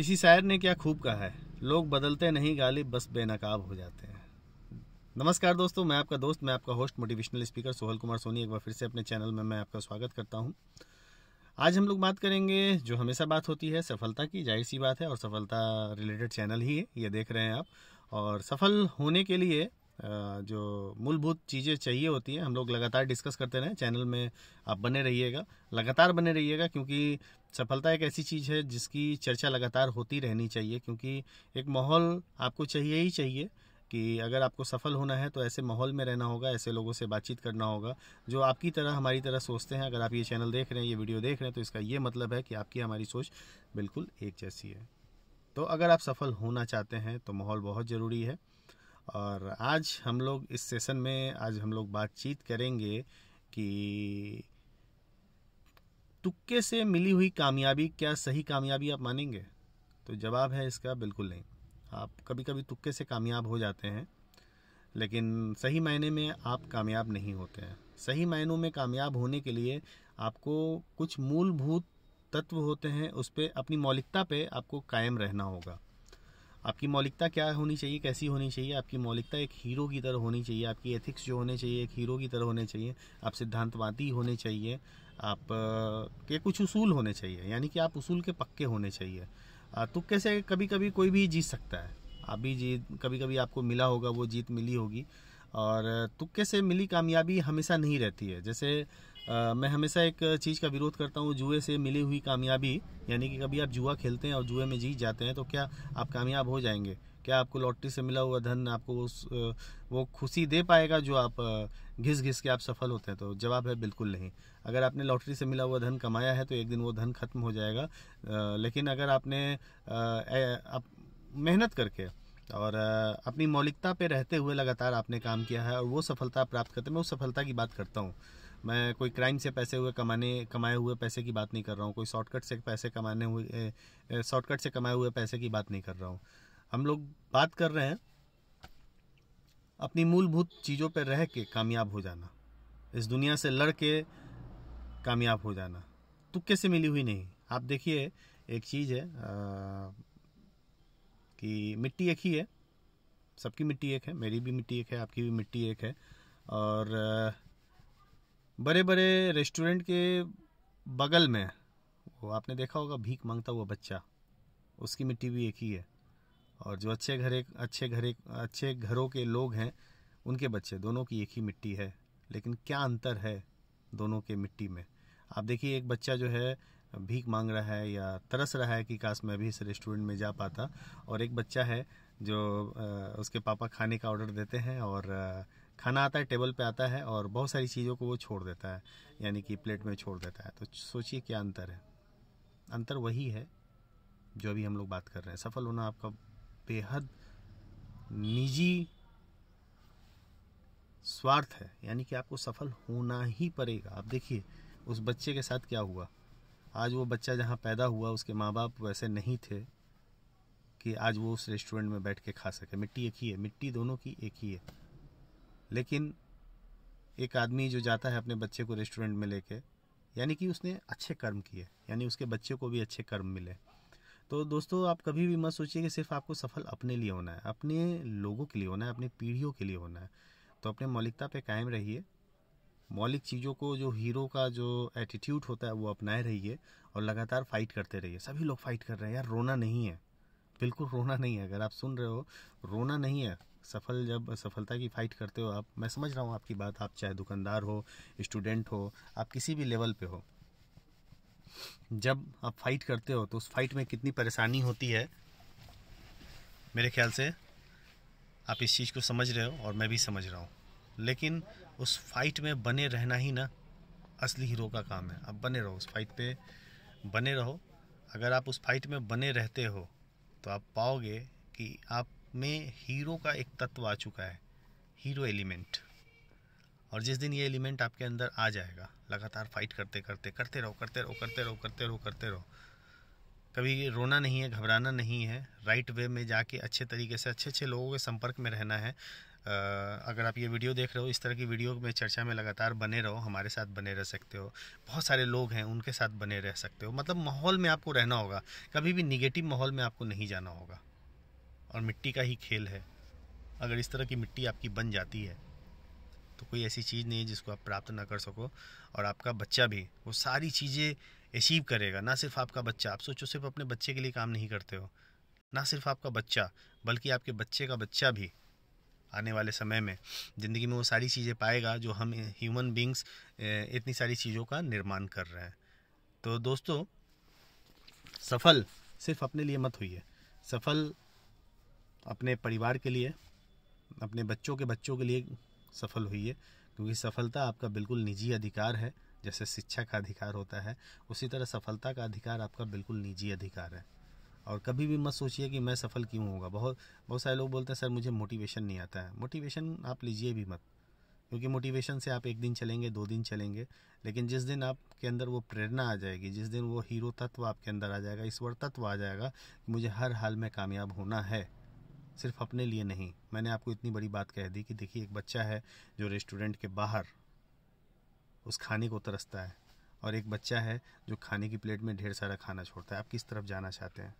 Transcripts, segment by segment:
किसी शायर ने क्या खूब कहा है लोग बदलते नहीं गालिब बस बेनकाब हो जाते हैं नमस्कार दोस्तों मैं आपका दोस्त मैं आपका host motivational speaker Sohal Kumar Soni एक बार फिर से अपने चैनल में मैं आपका स्वागत करता हूं आज हम लोग बात करेंगे जो हमेशा बात होती है सफलता की जाहिर सी बात है और सफलता रिलेटेड चैनल ही है ये देख रहे हैं आप और सफल होने के लिए जो मूलभूत चीज़ें चाहिए होती हैं हम लोग लगातार डिस्कस करते रहें चैनल में आप बने रहिएगा लगातार बने रहिएगा क्योंकि सफलता एक ऐसी चीज़ है जिसकी चर्चा लगातार होती रहनी चाहिए क्योंकि एक माहौल आपको चाहिए ही चाहिए कि अगर आपको सफल होना है तो ऐसे माहौल में रहना होगा ऐसे लोगों से बातचीत करना होगा जो आपकी तरह हमारी तरह सोचते हैं अगर आप ये चैनल देख रहे हैं ये वीडियो देख रहे हैं तो इसका ये मतलब है कि आपकी हमारी सोच बिल्कुल एक जैसी है तो अगर आप सफल होना चाहते हैं तो माहौल बहुत ज़रूरी है और आज हम लोग इस सेशन में आज हम लोग बातचीत करेंगे कि तुक्के से मिली हुई कामयाबी क्या सही कामयाबी आप मानेंगे तो जवाब है इसका बिल्कुल नहीं आप कभी कभी तुक्के से कामयाब हो जाते हैं लेकिन सही मायने में आप कामयाब नहीं होते हैं सही मायनों में कामयाब होने के लिए आपको कुछ मूलभूत तत्व होते हैं उस पर अपनी मौलिकता पे आपको कायम रहना होगा आपकी मौलिकता क्या होनी चाहिए कैसी होनी चाहिए आपकी मौलिकता एक हीरो की तरह होनी चाहिए आपकी एथिक्स जो होने चाहिए एक हीरो की तरह होने चाहिए आप सिद्धांतवादी होने चाहिए आप के कुछ उसूल होने चाहिए यानी कि आप उसूल के पक्के होने चाहिए तो कैसे कभी कभी कोई भी जीत सकता है आप भी जीत कभी कभी आपको मिला होगा वो जीत मिली होगी और तुक्के तो से मिली कामयाबी हमेशा नहीं रहती है जैसे आ, मैं हमेशा एक चीज़ का विरोध करता हूँ जुए से मिली हुई कामयाबी यानी कि कभी आप जुआ खेलते हैं और जुए में जीत जाते हैं तो क्या आप कामयाब हो जाएंगे क्या आपको लॉटरी से मिला हुआ धन आपको उस वो खुशी दे पाएगा जो आप घिस घिस के आप सफल होते हैं तो जवाब है बिल्कुल नहीं अगर आपने लॉटरी से मिला हुआ धन कमाया है तो एक दिन वो धन खत्म हो जाएगा लेकिन अगर आपने आप मेहनत करके और अपनी मौलिकता पे रहते हुए लगातार आपने काम किया है और वो सफलता प्राप्त करते मैं उस सफलता की बात करता हूँ मैं कोई क्राइम से पैसे हुए कमाने कमाए हुए पैसे की बात नहीं कर रहा हूँ कोई शॉर्टकट से पैसे कमाने हुए शॉर्टकट से कमाए हुए पैसे की बात नहीं कर रहा हूँ हम लोग बात कर रहे हैं अपनी मूलभूत चीज़ों पर रह के कामयाब हो जाना इस दुनिया से लड़ के कामयाब हो जाना तुक्के से मिली हुई नहीं आप देखिए एक चीज़ है आ, कि मिट्टी एक ही है सबकी मिट्टी एक है मेरी भी मिट्टी एक है आपकी भी मिट्टी एक है और बड़े बड़े रेस्टोरेंट के बगल में वो आपने देखा होगा भीख मांगता हुआ बच्चा उसकी मिट्टी भी एक ही है और जो अच्छे घरे अच्छे घरे अच्छे घरों के लोग हैं उनके बच्चे दोनों की एक ही मिट्टी है लेकिन क्या अंतर है दोनों के मिट्टी में आप देखिए एक बच्चा जो है भीख मांग रहा है या तरस रहा है कि काश मैं भी इस रेस्टोरेंट में जा पाता और एक बच्चा है जो उसके पापा खाने का ऑर्डर देते हैं और खाना आता है टेबल पे आता है और बहुत सारी चीज़ों को वो छोड़ देता है यानी कि प्लेट में छोड़ देता है तो सोचिए क्या अंतर है अंतर वही है जो अभी हम लोग बात कर रहे हैं सफल होना आपका बेहद निजी स्वार्थ है यानी कि आपको सफल होना ही पड़ेगा आप देखिए उस बच्चे के साथ क्या हुआ आज वो बच्चा जहाँ पैदा हुआ उसके माँ बाप वैसे नहीं थे कि आज वो उस रेस्टोरेंट में बैठ के खा सके मिट्टी एक ही है मिट्टी दोनों की एक ही है लेकिन एक आदमी जो जाता है अपने बच्चे को रेस्टोरेंट में लेके यानी कि उसने अच्छे कर्म किए यानी उसके बच्चे को भी अच्छे कर्म मिले तो दोस्तों आप कभी भी मत सोचिए कि सिर्फ आपको सफल अपने लिए होना है अपने लोगों के लिए होना है अपनी पीढ़ियों के लिए होना है तो अपने मौलिकता पे कायम रहिए मौलिक चीज़ों को जो हीरो का जो एटीट्यूड होता है वो अपनाए रहिए और लगातार फाइट करते रहिए सभी लोग फाइट कर रहे हैं यार रोना नहीं है बिल्कुल रोना नहीं है अगर आप सुन रहे हो रोना नहीं है सफल जब सफलता की फ़ाइट करते हो आप मैं समझ रहा हूँ आपकी बात आप चाहे दुकानदार हो स्टूडेंट हो आप किसी भी लेवल पे हो जब आप फाइट करते हो तो उस फाइट में कितनी परेशानी होती है मेरे ख्याल से आप इस चीज़ को समझ रहे हो और मैं भी समझ रहा हूँ लेकिन उस फाइट में बने रहना ही ना असली हीरो का काम है आप बने रहो उस फाइट पे बने रहो अगर आप उस फाइट में बने रहते हो तो आप पाओगे कि आप में हीरो का एक तत्व आ चुका है हीरो एलिमेंट और जिस दिन ये एलिमेंट आपके अंदर आ जाएगा लगातार फाइट करते करते करते रहो करते रहो करते रहो करते रहो करते रहो कभी रोना नहीं है घबराना नहीं है राइट वे में जाके अच्छे तरीके से अच्छे अच्छे लोगों के संपर्क में रहना है अगर आप ये वीडियो देख रहे हो इस तरह की वीडियो में चर्चा में लगातार बने रहो हमारे साथ बने रह सकते हो बहुत सारे लोग हैं उनके साथ बने रह सकते हो मतलब माहौल में आपको रहना होगा कभी भी निगेटिव माहौल में आपको नहीं जाना होगा और मिट्टी का ही खेल है अगर इस तरह की मिट्टी आपकी बन जाती है तो कोई ऐसी चीज़ नहीं है जिसको आप प्राप्त ना कर सको और आपका बच्चा भी वो सारी चीज़ें अचीव करेगा ना सिर्फ आपका बच्चा आप सोचो सिर्फ अपने बच्चे के लिए काम नहीं करते हो ना सिर्फ आपका बच्चा बल्कि आपके बच्चे का बच्चा भी आने वाले समय में ज़िंदगी में वो सारी चीज़ें पाएगा जो हम ह्यूमन बींग्स इतनी सारी चीज़ों का निर्माण कर रहे हैं तो दोस्तों सफल सिर्फ अपने लिए मत हुई है सफल अपने परिवार के लिए अपने बच्चों के बच्चों के लिए सफल हुई है क्योंकि सफलता आपका बिल्कुल निजी अधिकार है जैसे शिक्षा का अधिकार होता है उसी तरह सफलता का अधिकार आपका बिल्कुल निजी अधिकार है और कभी भी मत सोचिए कि मैं सफल क्यों होगा बहुत बहुत सारे लोग बोलते हैं सर मुझे मोटिवेशन नहीं आता है मोटिवेशन आप लीजिए भी मत क्योंकि मोटिवेशन से आप एक दिन चलेंगे दो दिन चलेंगे लेकिन जिस दिन आपके अंदर वो प्रेरणा आ जाएगी जिस दिन वो हीरो तत्व आपके अंदर आ जाएगा ईश्वर तत्व आ जाएगा कि मुझे हर हाल में कामयाब होना है सिर्फ अपने लिए नहीं मैंने आपको इतनी बड़ी बात कह दी कि देखिए एक बच्चा है जो रेस्टोरेंट के बाहर उस खाने को तरसता है और एक बच्चा है जो खाने की प्लेट में ढेर सारा खाना छोड़ता है आप किस तरफ जाना चाहते हैं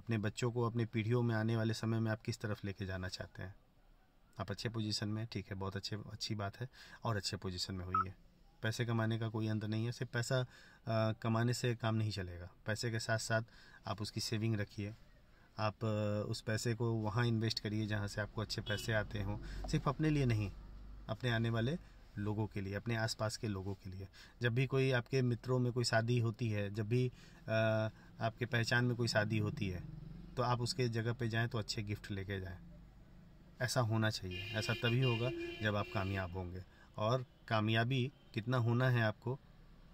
अपने बच्चों को अपने पीढ़ियों में आने वाले समय में आप किस तरफ लेके जाना चाहते हैं आप अच्छे पोजीशन में ठीक है बहुत अच्छे अच्छी बात है और अच्छे पोजीशन में हुई है पैसे कमाने का कोई अंत नहीं है सिर्फ पैसा आ, कमाने से काम नहीं चलेगा पैसे के साथ साथ आप उसकी सेविंग रखिए आप उस पैसे को वहाँ इन्वेस्ट करिए जहाँ से आपको अच्छे पैसे आते हों सिर्फ अपने लिए नहीं अपने आने वाले लोगों के लिए अपने आसपास के लोगों के लिए जब भी कोई आपके मित्रों में कोई शादी होती है जब भी आपके पहचान में कोई शादी होती है तो आप उसके जगह पे जाएं तो अच्छे गिफ्ट लेके जाएं ऐसा होना चाहिए ऐसा तभी होगा जब आप कामयाब होंगे और कामयाबी कितना होना है आपको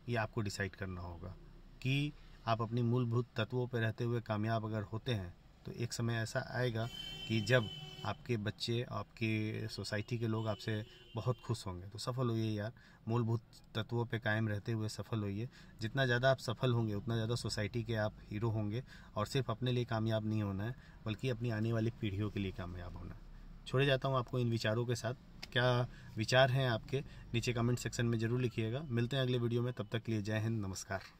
ये आपको डिसाइड करना होगा कि आप अपनी मूलभूत तत्वों पर रहते हुए कामयाब अगर होते हैं तो एक समय ऐसा आएगा कि जब आपके बच्चे आपके सोसाइटी के लोग आपसे बहुत खुश होंगे तो सफल होइए यार मूलभूत तत्वों पे कायम रहते हुए सफल होइए जितना ज़्यादा आप सफल होंगे उतना ज़्यादा सोसाइटी के आप हीरो होंगे और सिर्फ अपने लिए कामयाब नहीं होना है बल्कि अपनी आने वाली पीढ़ियों के लिए कामयाब होना है छोड़े जाता हूँ आपको इन विचारों के साथ क्या विचार हैं आपके नीचे कमेंट सेक्शन में ज़रूर लिखिएगा मिलते हैं अगले वीडियो में तब तक के लिए जय हिंद नमस्कार